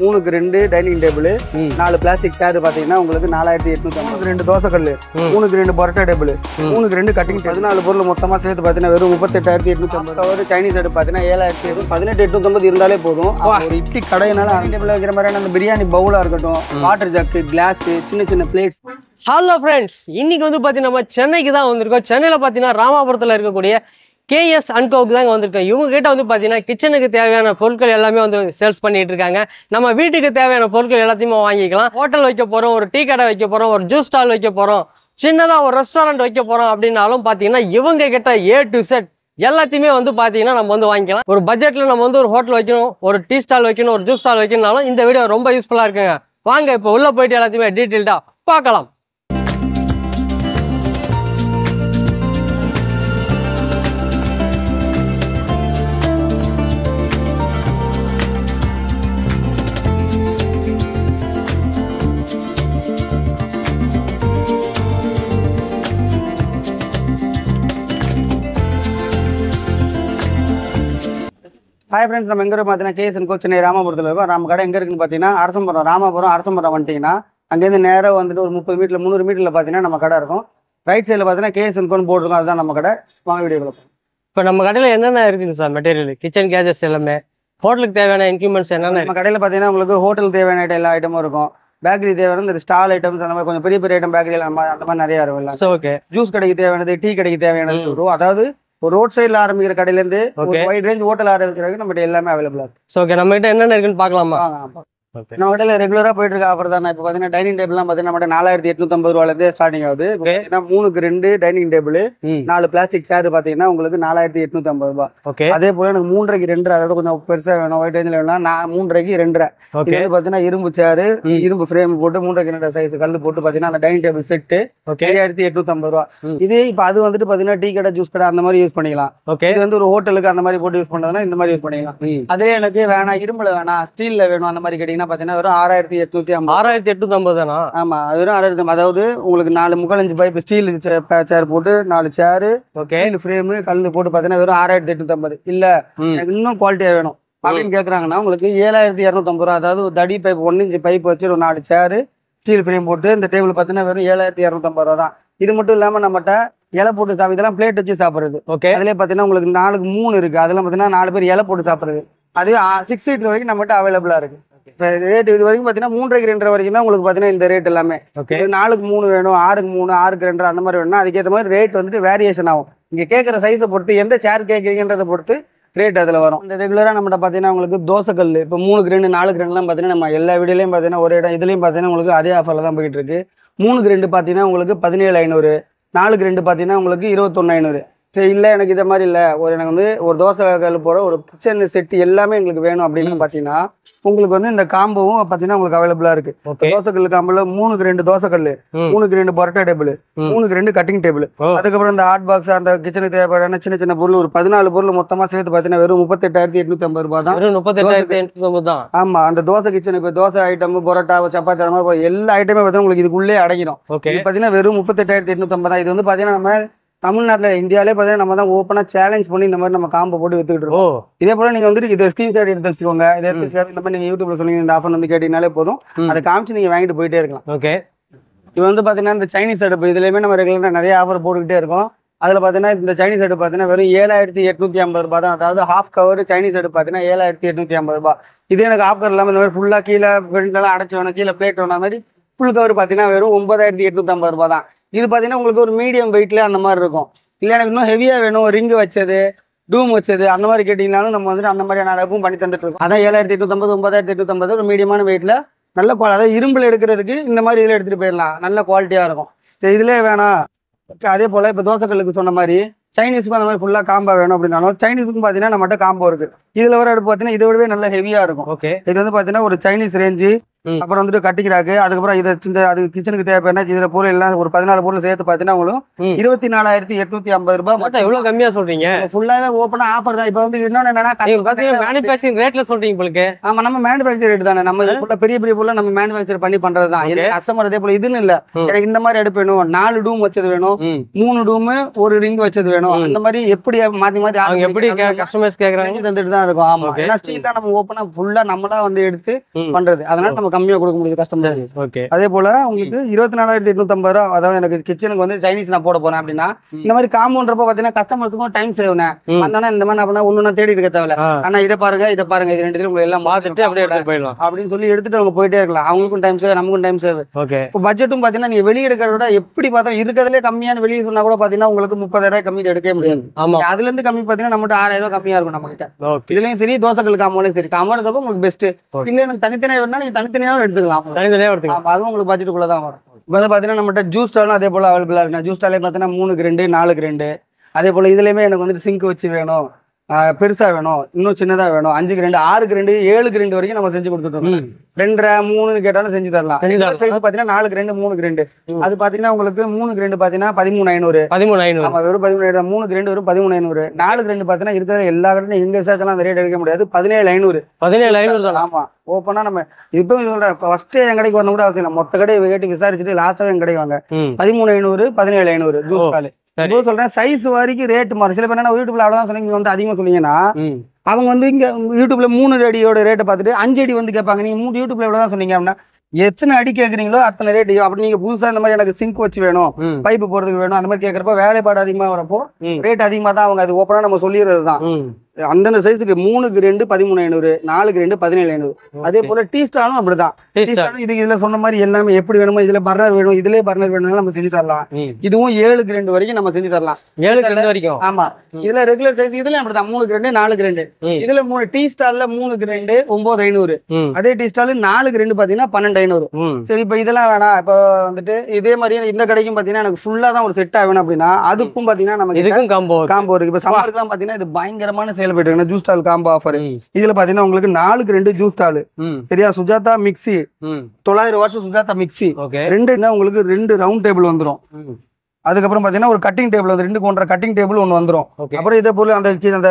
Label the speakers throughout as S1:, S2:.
S1: மூணுக்கு ரெண்டு dining table நாலு பிளாஸ்டிக் சேர் பாத்தீங்கன்னா உங்களுக்கு நாலாயிரத்தி எட்நூத்தி மூணுக்கு ரெண்டு தோசை கல்லு மூணுக்கு ரெண்டு பரோட்டா டேபிள் மூணுக்கு ரெண்டு கட்டிங் பதினாலு பொருள் மொத்தமா சேர்த்து பாத்தீங்கன்னா வெறும் முப்பத்தெட்டாயிரத்தி எட்நூத்தி ஒரு சைனீஸ் அடுப்பு பாத்தீங்கன்னா ஏழாயிரத்தி எட்நூத்தி பதினெட்டு எட்நூத்தி இருந்தாலே போதும் ஒரு இட்லி கடையினால அந்த டேபிள் வைக்கிற மாதிரியான அந்த பிரியாணி பவுலா இருக்கட்டும் வாட்டர் ஜக்கு கிளாஸ் சின்ன சின்ன பிளேட்ஸ் ஹலோ
S2: ஃப்ரெண்ட்ஸ் இன்னைக்கு வந்து பாத்தீங்கன்னா நம்ம சென்னைக்கு தான் வந்திருக்கோம் சென்னையில பாத்தீங்கன்னா ராமாபுரத்துல இருக்கக்கூடிய கேஎஸ் தான் இங்கே வந்திருக்கோம் இவங்க கிட்ட வந்து பார்த்தீங்கன்னா கிச்சனுக்கு தேவையான பொருட்கள் எல்லாமே வந்து சேல்ஸ் பண்ணிட்டு இருக்காங்க நம்ம வீட்டுக்கு தேவையான பொருட்கள் எல்லாத்தையுமே வாங்கிக்கலாம் ஹோட்டல் வைக்க போகிறோம் ஒரு டீ கடை வைக்க போகிறோம் ஒரு ஜூஸ் ஸ்டால் வைக்க போகிறோம் சின்னதாக ஒரு ரெஸ்டாரண்ட் வைக்க போகிறோம் அப்படின்னாலும் பார்த்தீங்கன்னா இவங்க கிட்ட ஏ டு செட் எல்லாத்தையுமே வந்து பார்த்தீங்கன்னா நம்ம வந்து வாங்கிக்கலாம் ஒரு பட்ஜெட்டில் நம்ம வந்து ஒரு ஹோட்டல் வைக்கணும் ஒரு டீ ஸ்டால் வைக்கணும் ஒரு ஜூஸ் ஸ்டால் வைக்கணும்னாலும் இந்த வீடியோ ரொம்ப யூஸ்ஃபுல்லாக இருக்குங்க வாங்க இப்போ உள்ளே போயிட்டு எல்லாத்தையுமே டீட்டெயில்டாக பார்க்கலாம்
S1: ஹாய் ஃப்ரெண்ட்ஸ் நம்ம எங்கே பார்த்தீங்கன்னா கேஎஸ் கோ சென்னை ராமபுரத்தில் இருக்கும் நம்ம கடை எங்கே இருக்குன்னு பார்த்தீங்கன்னா அரசம்பரம் ராமபுரம் அரசம்பரம் வந்துட்டீங்கன்னா அங்கேருந்து நேராக வந்துட்டு ஒரு முப்பது மீட்டர் முந்நூறு மீட்டரில் பார்த்தீங்கன்னா நம்ம கடை இருக்கும் ரைட் சைடில் பார்த்தீங்கன்னா கேஎஸ் கோன் போர்டு இருக்கும் அதுதான் நம்ம கடை வாங்க வீடியோ கொடுப்போம் இப்போ நம்ம
S2: கடையில் என்னென்ன இருக்குங்க சார் மெட்டீரியல் கிச்சன் கேஜர்ஸ் எல்லாமே ஹோட்டலுக்கு தேவையான இன்க்யூமெண்ட்ஸ் என்னென்ன நம்ம கடையில்
S1: பார்த்தீங்கன்னா உங்களுக்கு ஹோட்டல் தேவையான எல்லா ஐட்டமும் இருக்கும் பேக்கரி தேவையான இந்த ஸ்டால் ஐட்டம்ஸ் அந்த மாதிரி கொஞ்சம் பெரிய பெரிய ஐட்டம் பேக்கரி அந்த மாதிரி நிறையா இருக்கும் ஓகே ஜூஸ் கடைக்கு தேவையானது டீ கடைக்கு தேவையானது அதாவது ஒரு ரோட் சைடில் ஆரம்பிக்கிற கடையிலேருந்து ஒரு வைட் ரேஞ்ச் ஹோட்டல் ஆரம்பிக்கிறாங்க நம்மகிட்ட எல்லாமே அவைலபிளாக இருக்கு
S2: ஸோ ஓகே நம்மகிட்ட என்னென்ன இருக்குன்னு பார்க்கலாமா
S1: நம்ம கடையில் ரெகுலராக போயிட்டு இருக்க ஆஃபர் தான் இப்போ பார்த்தீங்கன்னா டைனிங் டேபிள்லாம் பார்த்தீங்கன்னா நம்ம நாலாயிரத்தி எட்நூத்தம்பது ரூபாயிலேருந்து ஸ்டார்டிங் ஆகுது ஏன்னா மூணுக்கு ரெண்டு டைனிங் டேபிள் நாலு பிளாஸ்டிக் சேர் பார்த்தீங்கன்னா உங்களுக்கு நாலாயிரத்தி எட்நூத்தம்பது ரூபா ஓகே அதே போல் எனக்கு மூன்றரைக்கு ரெண்டு அதாவது கொஞ்சம் பெருசாக வேணும் ஒயிட் ரேஞ்சில் வேணும் நான் மூன்றரைக்கு ரெண்டரை இது வந்து பார்த்தீங்கன்னா இரும்பு சேரு இரும்பு ஃப்ரேம் போட்டு மூன்றரைக்கு ரெண்டு சைஸ் கல் போட்டு பார்த்தீங்கன்னா அந்த டைனிங் டேபிள் செட்டு ஐயாயிரத்தி எட்நூத்தி ஐம்பது ரூபா இது இப்ப அது வந்துட்டு பாத்தீங்கன்னா டீ கடை ஜூஸ் கடை அந்த மாதிரி யூஸ் பண்ணிக்கலாம் ஓகே இது வந்து ஒரு ஹோட்டலுக்கு அந்த மாதிரி போட்டு யூஸ் பண்ணதுன்னா இந்த மாதிரி யூஸ் பண்ணிக்கலாம் அதே எனக்கு வேணாம் இரும்புல வேணாம் ஸ்டீல்ல வேணும் அந்த மாதிரி கேட்டீங்கன்னா பாத்தீங்கன்னா வெறும் ஆறாயிரத்தி எட்நூத்தி ஐம்பது ஆறாயிரத்தி எட்நூத்தி ஐம்பது தானா ஆமா அது வெறும் ஆறாயிரத்தி அதாவது உங்களுக்கு நாலு முக்காலஞ்சு பைப் ஸ்டீல் சேர் போட்டு நாலு சேரு ஓகே ஃப்ரேமு கல்லு போட்டு பாத்தீங்கன்னா வெறும் ஆறாயிரத்தி எட்நூத்தி ஐம்பது இல்ல இன்னும் குவாலிட்டியா வேணும் அப்படின்னு கேக்குறாங்கன்னா உங்களுக்கு ஏழாயிரத்தி இரநூத்தம்பது ரூபா அதாவது ஒரு தடி பைப் ஒன்னு இன்ச்சு பைப் வச்சு ஒரு நாலு சேரு ஸ்டீல் ஃப்ரேம் போட்டு இந்த டேபிள் பார்த்தீங்கன்னா வெறும் ஏழாயிரத்தி இரநூத்தம்பது ரூபா தான் இது மட்டும் இல்லாமல் நம்மகிட்ட இலை போட்டு சாப்பிட இதெல்லாம் பிளேட் வச்சு சாப்பிட்றது ஓகே அதிலே பார்த்தீங்கன்னா உங்களுக்கு நாலுக்கு மூணு இருக்குது அதெல்லாம் பார்த்தீங்கன்னா நாலு பேர் இலை போட்டு சாப்பிட்றது அதுவே சிக்ஸ் சீட் வரைக்கும் நம்மகிட்ட அவைலபிளாக இருக்குது இப்போ ரேட் இது வரைக்கும் பார்த்தீங்கன்னா மூன்றரை ரெண்டரை வரைக்கும் தான் உங்களுக்கு பார்த்தீங்கன்னா இந்த ரேட் எல்லாமே ஓகே நாலுக்கு மூணு வேணும் ஆறுக்கு மூணு ஆறுக்கு ரெண்டரை அந்த மாதிரி வேணும்னா அதுக்கேற்ற மாதிரி ரேட் வந்துட்டு வேரியேஷன் ஆகும் நீங்கள் கேட்குற சைஸை பொறுத்து எந்த சேர் கேட்குறீங்கன்றதை பொறுத்து ரேட் அதில் வரும் இந்த ரெகுலராக நம்மகிட்ட பார்த்தீங்கன்னா உங்களுக்கு தோசை கல் இப்போ மூணு கிரெண்டு நாலு கிரெண்டுலாம் பார்த்தீங்கன்னா நம்ம எல்லா வீடியோலையும் பார்த்தீங்கன்னா ஒரு இடம் இதுலையும் பார்த்தீங்கன்னா உங்களுக்கு அதே ஆஃபரில் தான் போயிட்டு இருக்கு மூணு கிரெண்டு பார்த்தீங்கன்னா உங்களுக்கு பதினேழு ஐநூறு நாலு கிரெண்டு பார்த்தீங்கன்னா உங்களுக்கு இருபத்தொன்னு ஐநூறு சரி இல்லை எனக்கு இதை மாதிரி இல்லை ஒரு எனக்கு வந்து ஒரு தோசை கல் போகிற ஒரு கிச்சன் செட்டு எல்லாமே எங்களுக்கு வேணும் அப்படின்னு பார்த்தீங்கன்னா உங்களுக்கு வந்து இந்த காம்போவும் பார்த்தீங்கன்னா உங்களுக்கு அவைலபிளாக இருக்கு தோசை கல் காம்போல மூணுக்கு ரெண்டு தோசை கல் மூணுக்கு ரெண்டு பரோட்டா டேபிள் மூணுக்கு ரெண்டு கட்டிங் டேபிள் அதுக்கப்புறம் இந்த ஹாட் பாக்ஸ் அந்த கிச்சனுக்கு தேவையான சின்ன சின்ன பொருள் ஒரு பதினாலு பொருள் மொத்தமாக சேர்த்து பார்த்தீங்கன்னா வெறும் முப்பத்தெட்டாயிரத்தி எட்நூத்தி ஐம்பது ரூபாய் தான் முப்பத்தெட்டாயிரத்தி எட்நூத்தி ஐம்பது தான் ஆமாம் அந்த தோசை கிச்சன் இப்போ தோசை ஐட்டம் பரோட்டா சப்பாத்தி அந்த மாதிரி எல்லா ஐட்டமே பார்த்தீங்கன்னா உங்களுக்கு இதுக்குள்ளே அடங்கிடும் பார்த்தீங்கன்னா வெறும் முப்பத்தெட்டாயிரத்தி எட்நூத்தி ஐம்பது தான் இது வந்து பார்த்தீங்கன்னா நம்ம தமிழ்நாட்டில் இந்தியாவிலே பார்த்தீங்கன்னா நம்ம தான் ஓப்பனாக சேலஞ்ச் பண்ணி இந்த மாதிரி நம்ம காம்போ போட்டு வித்துக்கிட்டு இருக்கோம் இதே போல நீங்கள் வந்துட்டு இதை ஷாட் எடுத்து வச்சுக்கோங்க இதை எடுத்து இந்த மாதிரி நீங்கள் யூடியூப்ல சொன்னீங்க இந்த ஆஃபர் வந்து கேட்டீங்கனாலே போதும் அதை காமிச்சு நீங்கள் வாங்கிட்டு போயிட்டே இருக்கலாம் ஓகே இது வந்து பார்த்தீங்கன்னா இந்த சைனீஸ் அடுப்பு இதுலேயுமே நம்ம ரெகுலராக நிறைய ஆஃபர் போட்டுக்கிட்டே இருக்கோம் அதில் பார்த்தீங்கன்னா இந்த சைனீஸ் அடுப்பு பார்த்தீங்கன்னா வெறும் ஏழாயிரத்தி எட்நூற்றி ஐம்பது ரூபா தான் அதாவது ஹாஃப் கவர் சைனீஸ் அடுப்பு பார்த்தீங்கன்னா ஏழாயிரத்தி எட்நூற்றி ஐம்பது ரூபாய் இதே எனக்கு ஆஃபர் இல்லாமல் இந்த மாதிரி ஃபுல்லாக கீழே ஃப்ரெண்ட்லாம் அடைச்சி வேணும் கீழே பிளேட் வேணும் மாதிரி ஃபுல் கவர் பார்த்தீங்கன்னா வெறும் ஒன்பதாயிரத்தி எட்நூற்றி ஐம்பது ரூபா தான் இது பார்த்தீங்கன்னா உங்களுக்கு ஒரு மீடியம் வெயிட்ல அந்த மாதிரி இருக்கும் இல்லை எனக்கு இன்னும் ஹெவியாக வேணும் ரிங்கு வச்சது டூம் வச்சது அந்த மாதிரி கேட்டிங்கனாலும் நம்ம வந்துட்டு அந்த மாதிரியான அளவுக்கு பண்ணி தந்துட்டு இருக்கோம் அதான் ஏழாயிரத்தி எட்நூத்தம்பது ஒன்பதாயிரத்தி எட்நூத்தம்பது ஒரு மீடியமான வெயிட்டில் நல்ல குவாலி அதாவது இரும்பில் எடுக்கிறதுக்கு இந்த மாதிரி இதில் எடுத்துகிட்டு போயிடலாம் நல்ல குவாலிட்டியாக இருக்கும் இதுலேயே வேணாம் அதே போல் இப்போ தோசைக்கல்லுக்கு சொன்ன மாதிரி சைனீஸுக்கும் அந்த மாதிரி ஃபுல்லாக காம்பா வேணும் அப்படின்னாலும் சைனீஸுக்கும் பார்த்தீங்கன்னா நம்மகிட்ட காம்போ இருக்குது இதில் வர அடுப்பு பார்த்தீங்கன்னா இதை விடவே நல்ல ஹெவியாக இருக்கும் ஓகே இது வந்து பார்த்தீங்கன்னா ஒரு சைனீஸ் ரேஞ்சு அப்புறம் வந்துட்டு கட்டிக்கிறாக்கு அதுக்கப்புறம் இதை இந்த அது கிச்சனுக்கு தேவையான இதுல பொருள் எல்லாம் ஒரு பதினாலு பொருள் சேர்த்து பாத்தீங்கன்னா உங்களுக்கு இருபத்தி நாலாயிரத்தி எட்நூத்தி ஐம்பது ரூபாய் எவ்வளவு கம்மியா சொல்றீங்க ஃபுல்லாவே ஓப்பனா ஆஃபர் தான் இப்போ வந்து இன்னொன்னு என்னன்னா ரேட்ல சொல்றீங்க உங்களுக்கு ஆமா நம்ம மேனுபேக்சர் ரேட் தானே நம்ம பெரிய பெரிய பொருள் நம்ம மேனுபேக்சர் பண்ணி பண்றது தான் கஸ்டமர் அதே போல இதுன்னு இல்ல எனக்கு இந்த மாதிரி எடுப்பு வேணும் நாலு டூம் வச்சது வேணும் மூணு டூம் ஒரு ரிங் வச்சது வேணும் அந்த மாதிரி எப்படி மாத்தி மாத்தி எப்படி கஸ்டமர்ஸ் கேக்குறாங்க தந்துட்டு தான் இருக்கும் ஆமா ஏன்னா ஸ்டீல் தான் நம்ம ஓப்பனா ஃபுல்லா நம்மளா வந்து எடுத்து பண்றது அதனால நம்ம கம்மியாக கொடுக்க முடியுது கஸ்டமர் ஓகே அதே போல உங்களுக்கு இருபத்தி நாலாயிரத்தி எட்நூத்தம்பது ரூபா அதாவது எனக்கு கிச்சனுக்கு வந்து சைனீஸ் நான் போட போறேன் அப்படின்னா இந்த மாதிரி காம்போன்றப்ப பாத்தீங்கன்னா கஸ்டமருக்கும் டைம் சேவ் அதனால இந்த மாதிரி அப்படின்னா தேடி இருக்க தேவையில்ல ஆனா இதை பாருங்க இதை பாருங்க இது ரெண்டு உங்களுக்கு எல்லாம் பார்த்துட்டு அப்படியே போயிடலாம் அப்படின்னு சொல்லி எடுத்துட்டு அவங்க போயிட்டே இருக்கலாம் அவங்களுக்கும் டைம் சேவ் நமக்கும் டைம் சேவ் ஓகே இப்போ பட்ஜெட்டும் பாத்தீங்கன்னா நீங்க வெளியெடுக்கிறத விட எப்படி பார்த்தா இருக்கிறதுலேயே கம்மியான வெளியே சொன்னா கூட பாத்தீங்கன்னா உங்களுக்கு முப்பதாயிரம் ரூபாய் கம்மி எடுக்கவே முடியாது ஆமா அதுல இருந்து கம்மி பாத்தீங்கன்னா நம்மகிட்ட ஆறாயிரம் ரூபாய் கம்மியா இருக்கும் நம்ம கிட்ட இதுலயும் சரி தோசைகளுக்கு காமோலையும் சரி காமோ உங்களுக்கு பெஸ்ட் இல்ல எனக்கு தனித்தனியாக வேணா நீங்கள் தனித்தனி தனித்தனியாகவும் எடுத்துக்கலாம் தனித்தனியாக எடுத்துக்கலாம் அதுவும் உங்களுக்கு பட்ஜெட்டுக்குள்ளே தான் வரும் இப்போ வந்து பார்த்தீங்கன்னா நம்மகிட்ட ஜூஸ் ஸ்டாலும் அதே போல் அவைலபிளாக இருக்கு ஜூஸ் ஸ்டாலே பார்த்தீங்கன்னா மூணுக்கு ரெண்டு நாலுக்கு ரெண்டு அதே போல் இதுலேயுமே எனக்கு வந்துட்டு சிங்க் வச்சு வேணும் பெருசா வேணும் இன்னும் சின்னதா வேணும் அஞ்சுக்கு ரெண்டு ஆறுக்கு ரெண்டு ஏழுக்கு ரெண்டு வரைக்கும் நம்ம செஞ்சு கொடுத்துட்டோம் ரெண்டரை மூணுன்னு கேட்டாலும் செஞ்சு தரலாம் நாலுக்கு ரெண்டு மூணுக்கு ரெண்டு அது பாத்தீங்கன்னா உங்களுக்கு மூணுக்கு ரெண்டு பாத்தீங்கன்னா பதிமூணு ஐநூறு பதிமூணு ஐநூறு நம்ம வெறும் பதிமூணு ஐநூறு மூணுக்கு ரெண்டு வரும் பதிமூணு ஐநூறு நாலுக்கு ரெண்டு பாத்தீங்கன்னா இருக்கிற எல்லா கடையும் எங்க சேர்த்தலாம் அந்த ரேட் எடுக்க முடியாது பதினேழு ஐநூறு பதினேழு ஐநூறு தான் ஆமா ஓப்பனா நம்ம இப்ப ஃபர்ஸ்ட் என் கடைக்கு வரணும் கூட அவசியம் மொத்த கடை கேட்டு விசாரிச்சுட்டு லாஸ்ட்டாக என் கடைக்கு வாங்க பதிமூணு ஐநூறு பதினேழு ஐநூறு ஜூஸ் காலு இப்போ சொல்றேன் சைஸ் வரைக்கும் ரேட் மாறும் சில பேர் என்ன யூடியூப்ல அவ்வளவுதான் சொன்னீங்க வந்து அதிகமா சொன்னீங்கன்னா அவங்க வந்து இங்க யூடியூப்ல மூணு அடியோட ரேட்டை பார்த்துட்டு அஞ்சு அடி வந்து கேட்பாங்க நீங்க மூணு யூடியூப்ல எவ்வளவுதான் சொன்னீங்க அப்படின்னா எத்தனை அடி கேக்குறீங்களோ அத்தனை ரேட் அப்படி நீங்க புதுசா இந்த மாதிரி எனக்கு சிங்க் வச்சு வேணும் பைப்பு போறதுக்கு வேணும் அந்த மாதிரி கேட்கறப்ப வேலைப்பாடு அதிகமா வரப்போ ரேட் அதிகமா தான் அவங்க அது ஓப்பனா நம்ம சொல்லிடுறதுதான் அந்தந்த சைஸுக்கு மூணுக்கு ரெண்டு பதிமூணு ஐநூறு நாலுக்கு ரெண்டு பதினேழு ஐநூறு அதே போல டீ ஸ்டாலும் அப்படிதான் டீ ஸ்டாலும் இதுக்கு இதுல சொன்ன மாதிரி எல்லாமே எப்படி வேணுமோ இதுல பர்னர் வேணும் இதுல பர்னர் வேணும்னாலும் நம்ம செஞ்சு தரலாம் இதுவும் ஏழுக்கு ரெண்டு வரைக்கும் நம்ம செஞ்சு தரலாம் ஏழுக்கு ரெண்டு வரைக்கும் ஆமா இதுல ரெகுலர் சைஸ் இதுல அப்படிதான் மூணுக்கு ரெண்டு நாலுக்கு ரெண்டு இதுல மூணு டீ ஸ்டால்ல மூணுக்கு ரெண்டு ஒன்பது ஐநூறு அதே டீ ஸ்டால் நாலுக்கு ரெண்டு பாத்தீங்கன்னா பன்னெண்டு ஐநூறு சரி இப்ப இதெல்லாம் வேணா இப்ப வந்துட்டு இதே மாதிரி இந்த கடைக்கும் பாத்தீங்கன்னா எனக்கு ஃபுல்லா தான் ஒரு செட் ஆகணும் அப்படின்னா அதுக்கும் பாத்தீங்கன்னா நமக்கு காம்போ காம்போ இருக்கு இப்ப சம்மருக்குலாம் பாத்தீங்கன்னா இது பயங்கரமான சேல் சேல் போயிட்டு ஜூஸ் ஸ்டால் காம்போ ஆஃபர் இதுல பாத்தீங்கன்னா உங்களுக்கு நாலுக்கு ரெண்டு ஜூஸ் ஸ்டால் சரியா சுஜாதா மிக்சி தொள்ளாயிரம் வருஷம் சுஜாதா மிக்சி ரெண்டு உங்களுக்கு ரெண்டு ரவுண்ட் டேபிள் வந்துடும் அதுக்கப்புறம் பாத்தீங்கன்னா ஒரு கட்டிங் டேபிள் வந்து ரெண்டு கொண்ட கட்டிங் டேபிள் ஒன்று வந்துடும் அப்புறம் இதே போல அந்த அந்த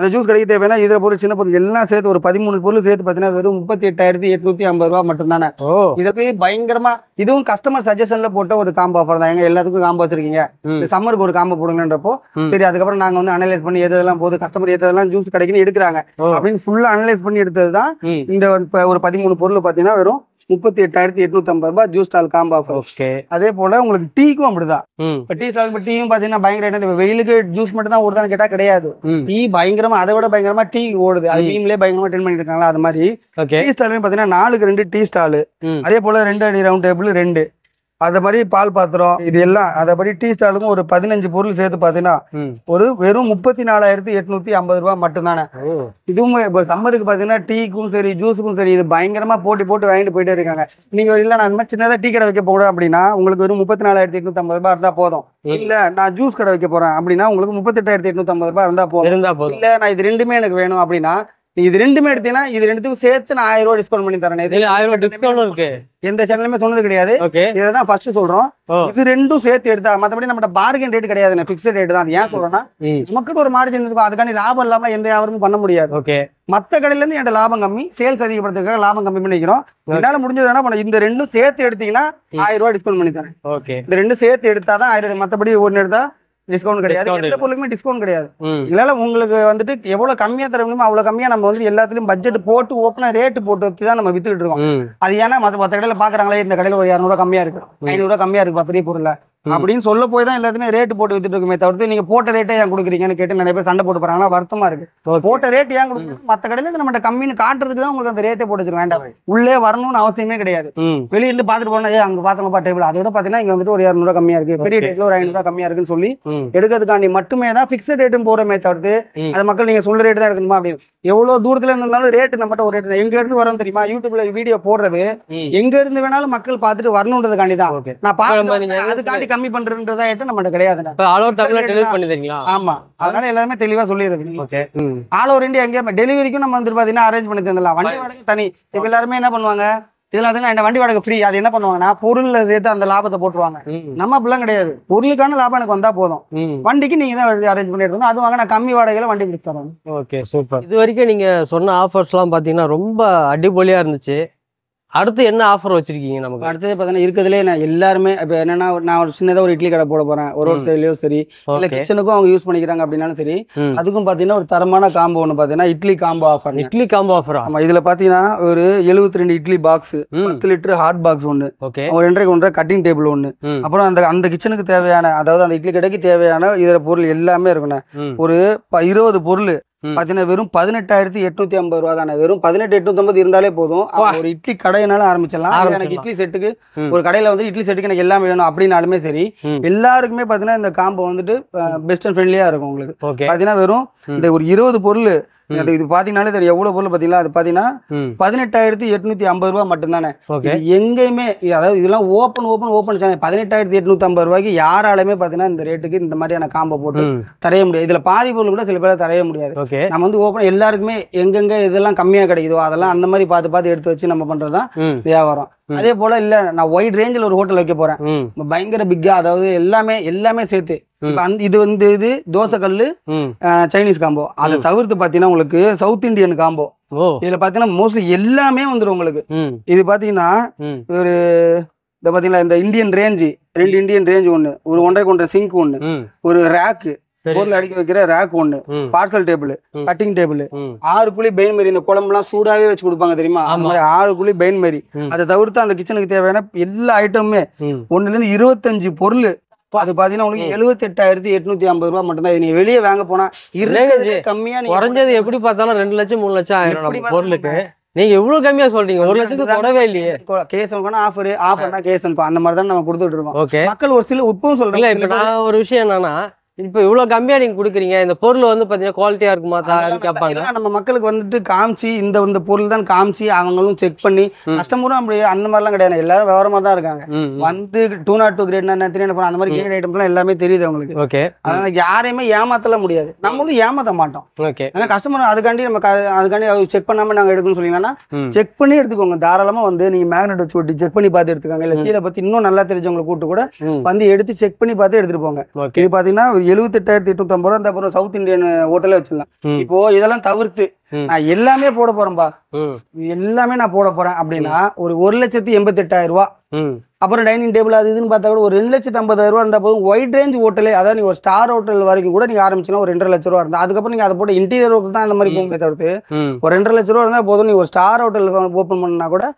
S1: அந்த ஜூஸ் கடைக்கு தேவையான இதர பொருள் சின்ன பொருள் எல்லாம் சேர்த்து ஒரு பதிமூணு பொருள் சேர்த்து பார்த்தீங்கன்னா வெறும் முப்பத்தி எட்டாயிரத்தி எட்நூத்தி ஐம்பது ரூபா மட்டும் தானே போய் பயங்கரமா இதுவும் கஸ்டமர் சஜஷன்ல போட்ட ஒரு காம்போ ஆஃபர் தான் எங்க எல்லாத்துக்கும் காம்போ வச்சிருக்கீங்க சம்மருக்கு ஒரு காம்போ போடுங்கன்றப்போ சரி அதுக்கப்புறம் நாங்க வந்து அனலைஸ் பண்ணி எதெல்லாம் போகுது கஸ்டமர் எதெல்லாம் ஜூஸ் கிடைக்கணும் எடுக்கிறாங்க அப்படின்னு ஃபுல்லா அனலைஸ் பண்ணி எடுத்ததுதான் இந்த ஒரு பதிமூணு பொருள் பாத்தீங்கன்னா வெறும் முப்பத்தி எட்டாயிரத்தி எட்நூத்தி ஐம்பது ரூபாய் ஜூஸ் ஸ்டால் காம்போ ஆஃபர் அதே போல உங்களுக்கு டீக்கும் அப்படிதான் இப்ப டீ ஸ்டால் டீயும் பாத்தீங்கன்னா பயங்கர வெயிலுக்கு ஜூஸ் மட்டும் தான் ஒரு தான் கேட்டா கிடையாது டீ பயங்கர பயங்கரமா அதை விட பயங்கரமா டீ ஓடுது அது மீம்லயே பயங்கரமா டென் பண்ணிட்டு இருக்காங்களா அது மாதிரி டீ ஸ்டாலு பாத்தீங்கன்னா நாலுக்கு ரெண்டு டீ ஸ்டாலு அதே போல ரெண்டு அடி ரவுண்ட் டேபிள் ரெண்டு அதை மாதிரி பால் பாத்திரம் இது எல்லாம் அதபடி டீ ஸ்டாலுக்கும் ஒரு பதினஞ்சு பொருள் சேர்த்து பாத்தீங்கன்னா ஒரு வெறும் முப்பத்தி நாலாயிரத்தி எட்நூத்தி ஐம்பது ரூபாய் மட்டும்தானே இதுவும் இப்போ சம்மருக்கு பாத்தீங்கன்னா டீக்கும் சரி ஜூஸுக்கும் சரி இது பயங்கரமா போட்டி போட்டு வாங்கிட்டு போயிட்டே இருக்காங்க நீங்க இல்ல நான் இந்த மாதிரி டீ கடை வைக்க போகிறேன் அப்படின்னா உங்களுக்கு வெறும் முப்பத்தி நாலாயிரத்தி எட்நூத்தி ஐம்பது ரூபாய் இருந்தால் போதும் இல்ல நான் ஜூஸ் கடை வைக்க போறேன் அப்படின்னா உங்களுக்கு முப்பத்தி எட்டாயிரத்தி எட்நூத்தி ஐம்பது ரூபாய் இருந்தால் இருந்தா போதும் இல்லை நான் இது ரெண்டுமே எனக்கு வேணும் அப்படின்னா இது ரெண்டுமே எடுத்தீங்கன்னா இது ரெண்டுத்துக்கும் சேர்த்து நான் ஆயிரம் ரூபாய் டிஸ்கவுண்ட் பண்ணி தரேன் இது ஆயிரம் ரூபாய் டிஸ்கவுண்ட் இருக்கு எந்த சேனலுமே சொன்னது கிடையாது இதான் ஃபர்ஸ்ட் சொல்றோம் இது ரெண்டும் சேர்த்து எடுத்தா மத்தபடி நம்ம பார்கன் ரேட் கிடையாது பிக்சட் ரேட் தான் ஏன் சொல்றேன்னா நமக்கு ஒரு மார்ஜின் இருக்கும் அதுக்கான லாபம் இல்லாம எந்த யாரும் பண்ண முடியாது ஓகே மத்த கடையில இருந்து என்ட லாபம் கம்மி சேல்ஸ் அதிகப்படுத்துறதுக்காக லாபம் கம்மி பண்ணிக்கிறோம் என்னால முடிஞ்சது என்ன பண்ண இந்த ரெண்டும் சேர்த்து எடுத்தீங்கன்னா ஆயிரம் ரூபாய் டிஸ்கவுண்ட் பண்ணி தரேன் இந்த ரெண்டும் சேர்த்து எடுத்தாதான் ஆயிரம் மத்தபடி ஒன்னு எடுத்தா டிஸ்கவுண்ட் கிடையாது எந்த பொருளுக்குமே டிஸ்கவுண்ட் கிடையாது இதனால உங்களுக்கு வந்துட்டு எவ்வளவு கம்மியா தர முடியுமோ அவ்வளவு கம்மியா நம்ம வந்து எல்லாத்துலயும் பட்ஜெட் போட்டு ஓப்பனா ரேட்டு போட்டு வச்சு தான் நம்ம வித்துட்டு இருக்கோம் அது ஏன்னா மத்த மத்த கடையில பாக்குறாங்களே இந்த கடையில ஒரு இரநூறுவா கம்மியா இருக்கு ஐநூறுவா கம்மியா இருக்கு பெரிய பொருள்ல அப்படின்னு சொல்ல போய் தான் எல்லாத்தையும் ரேட்டு போட்டு வித்துட்டு இருக்குமே தவிர்த்து நீங்க போட்ட ரேட்டை ஏன் குடுக்குறீங்கன்னு கேட்டு நிறைய பேர் சண்டை போட்டு போறாங்கன்னா வருத்தமா இருக்கு போட்ட ரேட் ஏன் கொடுக்குறது மத்த கடையில நம்மகிட்ட கம்மின்னு காட்டுறதுக்கு தான் உங்களுக்கு அந்த ரேட்டை போட்டு வச்சிருக்க வேண்டாம் உள்ளே வரணும்னு அவசியமே கிடையாது வெளியில பாத்துட்டு போனா ஏ அங்க பாத்தோம்ப்பா டேபிள் அதோட பாத்தீங்கன்னா இங்க வந்துட்டு ஒரு இரநூறுவா கம்மியா இருக்கு பெரிய டேபிள் ஒரு ஐநூறுவா கம்மியா இருக்குன்னு சொல்லி எடுக்கிறதுக்காண்டி மட்டுமே தான் பிக்ஸட் ரேட்டும் போறமே தவிர்த்து அது மக்கள் நீங்க சொல்ற ரேட்டு தான் எடுக்கணுமா அப்படின்னு எவ்வளவு தூரத்துல இருந்தாலும் ரேட்டு நம்ம ஒரு ரேட்டு எங்க இருந்து வரோம் தெரியுமா யூடியூப்ல வீடியோ போடுறது எங்க இருந்து வேணாலும் மக்கள் பாத்துட்டு வரணுன்றதுக்காண்டி தான் நான் பார்த்து அதுக்காண்டி கம்மி பண்ணுறதுன்றதா நம்ம நம்மகிட்ட கிடையாது ஆமா அதனால எல்லாமே தெளிவா சொல்லிடுறது ஆல் ஓவர் இந்தியா எங்கேயுமே டெலிவரிக்கும் நம்ம வந்து பாத்தீங்கன்னா அரேஞ்ச் பண்ணி தந்துடலாம் வண்டி வாடகை தனி இப்ப எல்லாருமே என்ன பண்ணுவாங்க இதுல வந்து இந்த வண்டி வாடகை ஃப்ரீ அது என்ன பண்ணுவாங்கன்னா பொருள் சேர்த்து அந்த லாபத்தை போட்டுருவாங்க நம்ம அப்படிலாம் கிடையாது பொருளுக்கான லாபம் எனக்கு வந்தா போதும் வண்டிக்கு நீங்க தான் அரேஞ்ச் பண்ணி எடுக்கணும் அது வாங்க நான் கம்மி வாடகையில வண்டி பிடிச்சு தரேன்
S2: ஓகே சூப்பர் இது வரைக்கும் நீங்க சொன்ன ஆஃபர்ஸ் எல்லாம் பாத்தீங்கன்னா ரொம்ப அடிபொலியா இருந்துச்சு அடுத்து என்ன ஆஃபர் வச்சிருக்கீங்க நமக்கு
S1: அடுத்தது பார்த்தீங்கன்னா இருக்கிறதுலே நான் எல்லாருமே இப்போ என்னன்னா நான் ஒரு சின்னதாக ஒரு இட்லி கடை போட போறேன் ஒரு ஒரு சைட்லயும் சரி இல்லை கிச்சனுக்கும் அவங்க யூஸ் பண்ணிக்கிறாங்க அப்படின்னாலும் சரி அதுக்கும் பார்த்தீங்கன்னா ஒரு தரமான காம்போ ஒன்று பார்த்தீங்கன்னா idli combo offer idli combo offer ஆமாம் இதில் பார்த்தீங்கன்னா ஒரு எழுபத்தி ரெண்டு இட்லி பாக்ஸ் பத்து லிட்டர் ஹாட் பாக்ஸ் ஒன்று ஓகே ஒரு ரெண்டரைக்கு ஒன்றரை கட்டிங் டேபிள் ஒன்று அப்புறம் அந்த அந்த கிச்சனுக்கு தேவையான அதாவது அந்த இட்லி கடைக்கு தேவையான இதர பொருள் எல்லாமே இருக்குண்ணே ஒரு இருபது பொருள் பார்த்தீங்கன்னா வெறும் பதினெட்டாயிரத்தி எட்நூத்தி ஐம்பது ரூபா தானே வெறும் பதினெட்டு எட்நூத்தி ஐம்பது இருந்தாலே போதும் ஒரு இட்லி கடையினால ஆரம்பிச்சிடலாம் எனக்கு இட்லி செட்டுக்கு ஒரு கடையில வந்து இட்லி செட்டுக்கு எனக்கு எல்லாமே வேணும் அப்படின்னாலுமே சரி எல்லாருக்குமே பாத்தீங்கன்னா இந்த காம்போ வந்துட்டு பெஸ்ட் அண்ட் ஃப்ரெண்ட்லியா இருக்கும் உங்களுக்கு பாத்தீங்கன்னா வெறும் இந்த ஒரு இருபது பொருள் அது இது பாத்தீங்கன்னாலே தெரியும் எவ்வளவு பொருள் பாத்தீங்களா அது பாத்தீங்கன்னா பதினெட்டாயிரத்தி எட்நூத்தி ஐம்பது ரூபாய் மட்டும்தானே எங்கேயுமே அதாவது இதெல்லாம் ஓப்பன் ஓப்பன் ஓப்பன் சேனல் பதினெட்டாயிரத்தி எட்நூத்தி ஐம்பது ரூபாய்க்கு யாராலுமே பாத்தீங்கன்னா இந்த ரேட்டுக்கு இந்த மாதிரியான காம்போ போட்டு தரைய முடியாது இதுல பாதி பொருள் கூட சில பேர் தரைய முடியாது நம்ம வந்து ஓப்பன் எல்லாருக்குமே எங்கெங்க இதெல்லாம் கம்மியா கிடைக்குதோ அதெல்லாம் அந்த மாதிரி பார்த்து பார்த்து எடுத்து வச்சு நம்ம பண்றதுதான் வியாபாரம் அதே போல இல்ல நான் ஒயிட் ரேஞ்சில் ஒரு ஹோட்டல் வைக்க போறேன் பயங்கர பிக்கா அதாவது எல்லாமே எல்லாமே சேர்த்து இது வந்து இது தோசை கல்லு சைனீஸ் காம்போ அதை தவிர்த்து பாத்தீங்கன்னா உங்களுக்கு சவுத் இந்தியன் காம்போ இதுல பாத்தீங்கன்னா மோஸ்ட்லி எல்லாமே வந்துடும் உங்களுக்கு இது பாத்தீங்கன்னா ஒரு இந்த பாத்தீங்கன்னா இந்த இந்தியன் ரேஞ்சு ரெண்டு இந்தியன் ரேஞ்ச் ஒண்ணு ஒரு ஒன்றரை கொண்ட சிங்க் ஒண்ணு ஒரு ரேக்கு பொருள் அடிக்க வைக்கிற ரேக் ஒண்ணு பார்சல் டேபிள் கட்டிங் டேபிள் ஆறு குழி பெயின் மாரி இந்த குழம்புலாம் சூடாவே வச்சு கொடுப்பாங்க தெரியுமா அந்த மாதிரி ஆறு குழி பெயின் மாரி அதை தவிர்த்து அந்த கிச்சனுக்கு தேவையான எல்லா ஐட்டமுமே ஒண்ணுல இருந்து இருபத்தஞ்சு பொருள் பாத்தீங்கன்னா உங்களுக்கு எட்நூத்தி ஐம்பது ரூபாய் மட்டும் தான் வெளியே வாங்க
S2: கம்மியா குறைஞ்சது எப்படி பார்த்தாலும் ரெண்டு லட்சம் மூணு லட்சம் பொருளுக்கு நீங்க எவ்வளவு கம்மியா சொல்றீங்க ஒரு லட்சத்துக்கு இல்லையே
S1: கேஸ் ஆஃபர் அந்த மாதிரி நம்ம மக்கள் ஒரு சில உப்பும் சொல்றேன்
S2: ஒரு விஷயம் என்னன்னா இப்போ இவ்வளோ கம்மியாக நீங்கள் கொடுக்குறீங்க இந்த பொருள் வந்து பார்த்தீங்கன்னா குவாலிட்டியாக இருக்குமா தான் கேட்பாங்க நம்ம
S1: மக்களுக்கு வந்துட்டு காமிச்சு இந்த இந்த பொருள் தான் காமிச்சு அவங்களும் செக் பண்ணி கஸ்டமரும் அப்படி அந்த மாதிரிலாம் கிடையாது எல்லாரும் விவரமாக தான் இருக்காங்க வந்து டூ நாட் டூ கிரேட் என்ன த்ரீ நைன் அந்த மாதிரி கிரேட் ஐட்டம்லாம் எல்லாமே தெரியுது அவங்களுக்கு
S2: ஓகே அதனால
S1: யாரையுமே ஏமாத்தல முடியாது நம்மளும் ஏமாத்த மாட்டோம் ஓகே ஏன்னா கஸ்டமர் அதுக்காண்டி நம்ம அதுக்காண்டி செக் பண்ணாமல் நாங்கள் எடுக்கணும்னு சொன்னீங்கன்னா செக் பண்ணி எடுத்துக்கோங்க தாராளமாக வந்து நீங்கள் மேக்னெட் வச்சு ஒட்டி செக் பண்ணி பார்த்து எடுத்துக்காங்க இல்லை கீழே பற்றி இன்னும் நல்லா தெரிஞ்சவங்களை கூட்டு கூட வந்து எடுத்து செக் பண்ணி பார்த்து எடுத்துட்டு போங்க இது பார்த்தீங்கன்னா எழுபத்தெட்டாயிரத்தி எட்நூத்தம்பது ரூபா அந்த சவுத் இந்தியன் ஹோட்டலே வச்சிடலாம் இப்போ இதெல்லாம் தவிர்த்து நான் எல்லாமே போட போறேன்பா எல்லாமே நான் போட போறேன் அப்படின்னா ஒரு ஒரு லட்சத்தி எட்டாயிரம் ரூபா அப்புறம் டைனிங் டேபிள் அது இதுன்னு பார்த்தா கூட ஒரு ரெண்டு லட்சத்து ஐம்பதாயிரம் ரூபா இருந்தால் போதும் ஒயிட் ரேஞ்ச் ஹோட்டலே அதாவது நீங்கள் ஒரு ஸ்டார் ஹோட்டல் வரைக்கும் கூட நீங்கள் ஆரம்பிச்சுன்னா ஒரு ரெண்டரை லட்ச ரூபா இருந்தால் அதுக்கப்புறம் நீங்கள் அதை போட்டு இன்டீரியர் ஒர்க் தான் இந்த மாதிரி போகுமே தவிர்த்து ஒரு ரெண்டரை லட்ச ரூபா இருந்தால் போதும் நீங்கள் ஒரு ஸ்டார் ஹோட்டல் ஓப்பன் பண்ணா கூட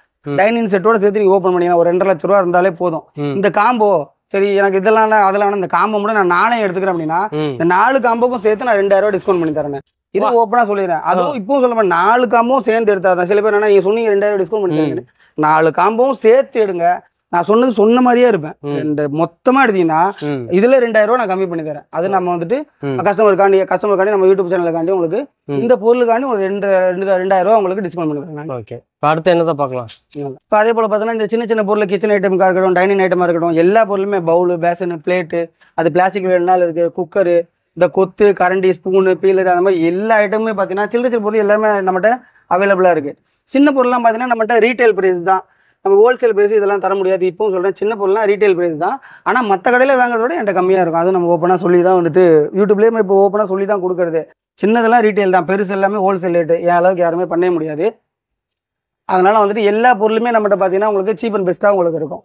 S1: டைனிங் செட்டோட சேர்த்து நீங்கள் ஓப்பன் பண்ணீங்கன்னா ஒரு ரெண்டரை லட்ச ரூபா இருந்தாலே போதும் இந்த காம்போ சரி எனக்கு இதெல்லாம் அதெல்லாம் வேணும் இந்த காம்போ கூட நான் நானே எடுத்துக்கிறேன் அப்படின்னா இந்த நாலு காம்புக்கும் சேர்த்து நான் ரெண்டாயிரம் ரூபாய் டிஸ்கவுண்ட் பண்ணி தரேன் இது ஓப்பனா சொல்லிடுறேன் அதுவும் இப்பவும் சொல்ல நாலு காம்பும் சேர்ந்து எடுத்தாதான் சில பேர் என்ன நீங்க சொன்னீங்க ரெண்டாயிரம் டிஸ்கவுண்ட் பண்ணி நாலு காம்பும் சேர்த்து எடுங்க நான் சொன்னது சொன்ன மாதிரியே இருப்பேன் இந்த மொத்தமா எடுத்தீங்கன்னா இதுல ரெண்டாயிரம் ரூபாய் நான் கம்மி பண்ணி தரேன் அது நம்ம வந்துட்டு கஸ்டமருக்காண்டி கஸ்டமருக்காண்டி நம்ம யூடியூப் சேனலுக்காண்டி உங்களுக்கு இந்த பொருளுக்காண்டி ஒரு ரெண்டு ரெண்டு ரெண்டாயிரம் ரூபாய் உங்களுக்கு டிஸ்கவுண்ட் பண்ணி தரேன் ஓகே
S2: அடுத்து என்னதான் பார்க்கலாம்
S1: இப்போ அதே போல பாத்தீங்கன்னா இந்த சின்ன சின்ன பொருள் கிச்சன் ஐட்டமாக இருக்கட்டும் டைனிங் ஐட்டமா இருக்கட்டும் எல்லா பொருளுமே பவுல் பேசன் பிளேட்டு அது பிளாஸ்டிக் வேணுனாலும் இருக்கு குக்கரு இந்த கொத்து கரண்டி ஸ்பூனு பீலர் அந்த மாதிரி எல்லா ஐட்டமுமே பாத்தீங்கன்னா சில்லற சில்லற பொருள் எல்லாமே நம்மகிட்ட அவைலபிளா இருக்கு சின்ன பொருள்லாம் பாத்தீங்கன்னா நம்மகிட்ட ரீட்டைல் ப்ரைஸ் தான் நம்ம ஹோல்சேல் பிரைஸ் இதெல்லாம் தர முடியாது இப்போவும் சொல்கிறேன் சின்ன பொருள்லாம் ரீட்டைல் பிரைஸ் தான் ஆனால் மற்ற கடையில் வாங்குறத விட என்கிட்ட கம்மியாக இருக்கும் அதுவும் நம்ம ஓப்பனாக சொல்லி தான் வந்துட்டு யூடியூப்லேயே இப்போ ஓப்பனாக சொல்லி தான் கொடுக்குறது சின்னதெல்லாம் ரீட்டைல் தான் பெருசு எல்லாமே ஹோல்சேல் ரேட்டு என் அளவுக்கு யாருமே பண்ணவே முடியாது அதனால் வந்துட்டு எல்லா பொருளுமே நம்மகிட்ட பார்த்தீங்கன்னா உங்களுக்கு சீப் அண்ட் பெஸ்ட்டாக உங்களுக்கு இருக்கும்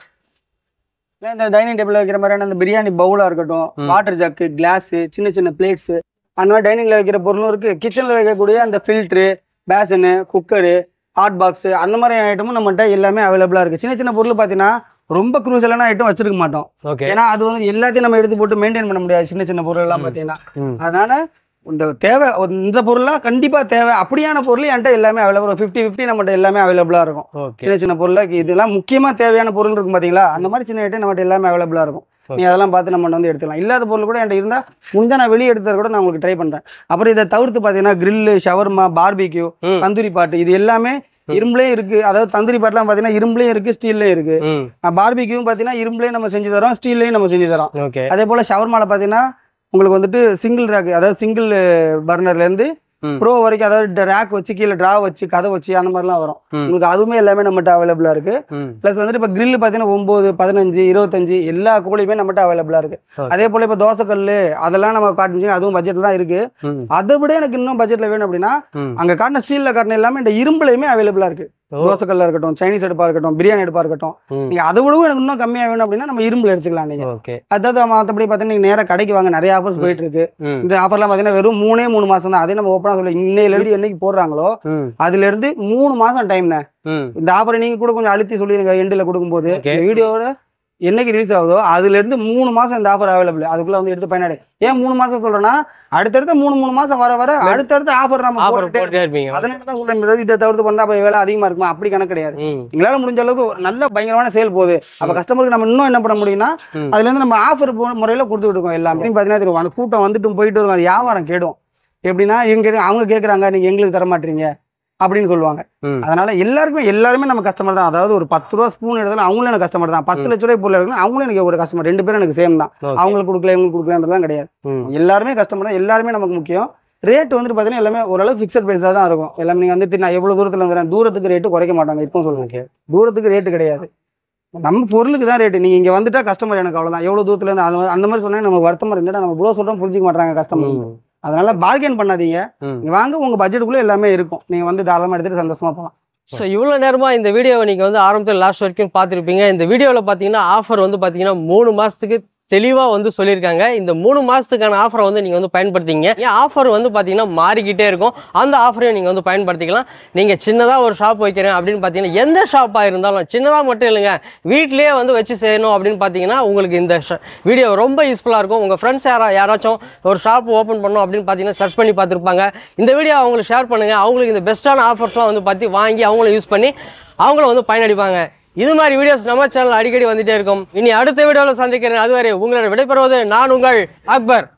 S1: இந்த டைனிங் டேபிள் வைக்கிற மாதிரியான இந்த பிரியாணி பவுலாக இருக்கட்டும் வாட்டர் ஜக்கு கிளாஸு சின்ன சின்ன பிளேட்ஸு அந்த மாதிரி டைனிங்கில் வைக்கிற பொருளும் இருக்குது கிச்சனில் வைக்கக்கூடிய அந்த filter basin cooker hot box அந்த மாதிரி ஐட்டமும் நம்மகிட்ட எல்லாமே அவைலபிளாக இருக்குது சின்ன சின்ன பொருள் பார்த்தீங்கன்னா ரொம்ப குரூசலான ஐட்டம் வச்சிருக்க மாட்டோம் ஏன்னா அது வந்து எல்லாத்தையும் நம்ம எடுத்து போட்டு மெயின்டைன் பண்ண முடியாது சின்ன சின்ன பொருள் எல்லாம் பார்த்தீங்கன்னா அதனால இந்த தேவை இந்த பொருளாக கண்டிப்பாக தேவை அப்படியான பொருள் என்கிட்ட எல்லாமே அவைலபிள் ஃபிஃப்டி ஃபிஃப்டி நம்மகிட்ட எல்லாமே அவைலபிளாக இருக்கும் சின்ன சின்ன பொருளாக இதெல்லாம் முக்கியமாக தேவையான பொருள் இருக்கும் பார்த்தீங்களா அந்த மாதிரி சின்ன ஐட்டம் நம்மகிட்ட எல்லாமே அவைலபிளாக இருக்கும் நீ அதெல்லாம் பார்த்து நம்ம வந்து எடுத்துக்கலாம் இல்லாத பொருள் கூட என்கிட்ட இருந்தால் முந்தை நான் வெளியே எடுத்தது கூட நான் உங்களுக்கு ட்ரை பண்ணுறேன் அப்புறம் இதை தவிர்த்து பார்த்தீங்கன்னா கிரில்லு ஷவர்மா பார்பிக்யூ தந்தூரி பாட்டு இது எல்லாமே இரும்புலேயும் இருக்கு அதாவது தந்திரி பாட்டுலாம் பாத்தீங்கன்னா இரும்புலயும் இருக்கு ஸ்டீல்லயும் இருக்கு பார்பிக்யூவும் பாத்தீங்கன்னா இரும்புலேயும் நம்ம செஞ்சு தரோம் ஸ்டீல்லையும் நம்ம செஞ்சு தரோம் அதே போல ஷவர்மால பாத்தீங்கன்னா உங்களுக்கு வந்துட்டு சிங்கிள் ரேக் அதாவது சிங்கிள் பர்னர்லேருந்து ப்ரோ வரைக்கும் அதாவது ரேக் வச்சு கீழே ட்ரா வச்சு கதை வச்சு அந்த மாதிரிலாம் வரும் உங்களுக்கு அதுவுமே எல்லாமே நம்மகிட்ட அவைலபிளா இருக்கு ப்ளஸ் வந்துட்டு இப்போ கிரில் பார்த்தீங்கன்னா ஒம்பது பதினஞ்சு இருபத்தஞ்சு எல்லா கூலியுமே நம்மகிட்ட அவைலபிளாக இருக்கு அதே போல இப்போ தோசைக்கல் அதெல்லாம் நம்ம காட்டுச்சு அதுவும் பட்ஜெட்ல தான் இருக்கு அதை விட எனக்கு இன்னும் பட்ஜெட்ல வேணும் அப்படின்னா அங்க காட்டின ஸ்டீலில் காட்டின எல்லாமே இந்த இரும்புலையுமே அவைலபிளாக இருக்கு தோசைக்கல்ல இருக்கட்டும் சைனீஸ் எடுப்பா இருக்கட்டும் பிரியாணி எடுப்பா இருக்கட்டும் நீங்க அதை விடவும் எனக்கு இன்னும் கம்மியா வேணும் அப்படின்னா நம்ம இரும்புல எடுத்துக்கலாம் நீங்க ஓகே அதாவது மத்தபடி பாத்தீங்கன்னா நீங்க நேரம் கடைக்கு வாங்க நிறைய ஆஃபர்ஸ் போயிட்டு இருக்கு இந்த ஆஃபர்லாம் பாத்தீங்கன்னா வெறும் மூணே மூணு மாசம் தான் அதே நம்ம ஓப்பனா சொல்ல இன்னையில இருந்து என்னைக்கு போடுறாங்களோ அதுல இருந்து மூணு மாசம் டைம்ல இந்த ஆஃபரை நீங்க கூட கொஞ்சம் அழுத்தி சொல்லிருங்க எண்டில் கொடுக்கும்போது வீடியோட என்னைக்கு ரிலீஸ் ஆகுதோ அதுல இருந்து மூணு மாசம் இந்த ஆஃபர் அவைலபிள் அதுக்குள்ள வந்து எடுத்து பயனாடு ஏன் மூணு மாசம் சொல்றேன்னா அடுத்தடுத்த மூணு மூணு மாசம் வர வர அடுத்தடுத்த ஆஃபர் நம்ம போட்டுட்டே அதனால இதை தவிர்த்து பண்ணா போய் வேலை அதிகமா இருக்குமா அப்படி கணக்கு கிடையாது எங்களால முடிஞ்ச அளவுக்கு ஒரு நல்ல பயங்கரமான சேல் போகுது அப்போ கஸ்டமருக்கு நம்ம இன்னும் என்ன பண்ண முடியும்னா அதுல இருந்து நம்ம ஆஃபர் முறையில் கொடுத்துட்டு இருக்கோம் எல்லாமே தெரியும் கூட்டம் வந்துட்டும் போயிட்டு இருக்கும் அது வியாபாரம் கேடும் எப்படின்னா இவங்க அவங்க கேட்கறாங்க நீங்க எங்களுக்கு தர மாட்டீங்க அப்படின்னு சொல்லுவாங்க அதனால எல்லாருக்குமே எல்லாருமே நம்ம கஸ்டமர் தான் அதாவது ஒரு பத்து ரூபா ஸ்பூன் எடுத்தாலும் அவங்களும் எனக்கு கஸ்டமர் தான் பத்து லட்ச ரூபாய் பொருள் எடுக்கணும் அவங்களும் எனக்கு ஒரு கஸ்டமர் ரெண்டு பேரும் எனக்கு சேம் தான் அவங்களுக்கு கொடுக்கல இவங்களுக்கு கொடுக்கலன்றதுலாம் கிடையாது எல்லாருமே கஸ்டமர் தான் எல்லாருமே நமக்கு முக்கியம் ரேட் வந்துட்டு பார்த்தீங்கன்னா எல்லாமே ஓரளவு ஃபிக்ஸட் ப்ரைஸாக தான் இருக்கும் எல்லாமே நீங்கள் வந்துட்டு நான் எவ்வளோ தூரத்தில் இருந்துறேன் தூரத்துக்கு ரேட்டு குறைக்க மாட்டாங்க இப்போ சொல்லுங்க தூரத்துக்கு ரேட்டு கிடையாது நம்ம பொருளுக்கு தான் ரேட்டு நீங்கள் இங்கே வந்துட்டா கஸ்டமர் எனக்கு அவ்வளோதான் எவ்வளோ தூரத்துலேருந்து அந்த மாதிரி சொன்னால் நம்ம வருத்தமாக இருந்தால் நம்ம இவ்வளோ சொல்கிறோம் புரிஞ்சிக்க மாட்டாங்க கஸ்டமர் அதனால பார்கெயின் பண்ணாதீங்க வாங்க உங்க பட்ஜெட்டுக்குள்ள எல்லாமே இருக்கும் நீங்க வந்து தாராளமா எடுத்துட்டு சந்தோஷமா போகலாம் ஸோ இவ்வளோ நேரமாக
S2: இந்த வீடியோவை நீங்கள் வந்து ஆரம்பத்தில் லாஸ்ட் வரைக்கும் பார்த்துருப்பீங்க இந்த வீடியோவில் பார்த்தீங்கன்னா ஆஃபர் வந்து பார்த்தீங்கன்னா மூணு மாதத்துக்கு தெளிவாக வந்து சொல்லியிருக்காங்க இந்த மூணு மாதத்துக்கான ஆஃபரை வந்து நீங்கள் வந்து பயன்படுத்திங்க ஏன் ஆஃபர் வந்து பார்த்தீங்கன்னா மாறிக்கிட்டே இருக்கும் அந்த ஆஃபரையும் நீங்கள் வந்து பயன்படுத்திக்கலாம் நீங்கள் சின்னதாக ஒரு ஷாப் வைக்கிறேன் அப்படின்னு பார்த்தீங்கன்னா எந்த ஷாப்பாக இருந்தாலும் சின்னதாக மட்டும் இல்லைங்க வீட்டிலேயே வந்து வச்சு செய்யணும் அப்படின்னு பார்த்தீங்கன்னா உங்களுக்கு இந்த வீடியோ ரொம்ப யூஸ்ஃபுல்லாக இருக்கும் உங்கள் ஃப்ரெண்ட்ஸ் யாரா யாராச்சும் ஒரு ஷாப் ஓப்பன் பண்ணோம் அப்படின்னு பார்த்தீங்கன்னா சர்ச் பண்ணி பார்த்துருப்பாங்க இந்த வீடியோ அவங்களுக்கு ஷேர் பண்ணுங்கள் அவங்களுக்கு இந்த பெஸ்ட்டான ஆஃபர்ஸ்லாம் வந்து பார்த்து வாங்கி அவங்கள யூஸ் பண்ணி அவங்களும் வந்து பயனடிப்பாங்க இது மாதிரி வீடியோஸ் நம்ம சேனல் அடிக்கடி வந்துட்டே இருக்கும் இனி அடுத்த வீடியோவில் சந்திக்கிறேன் அதுவரை உங்களை விடைபெறுவது நான் உங்கள் அக்பர்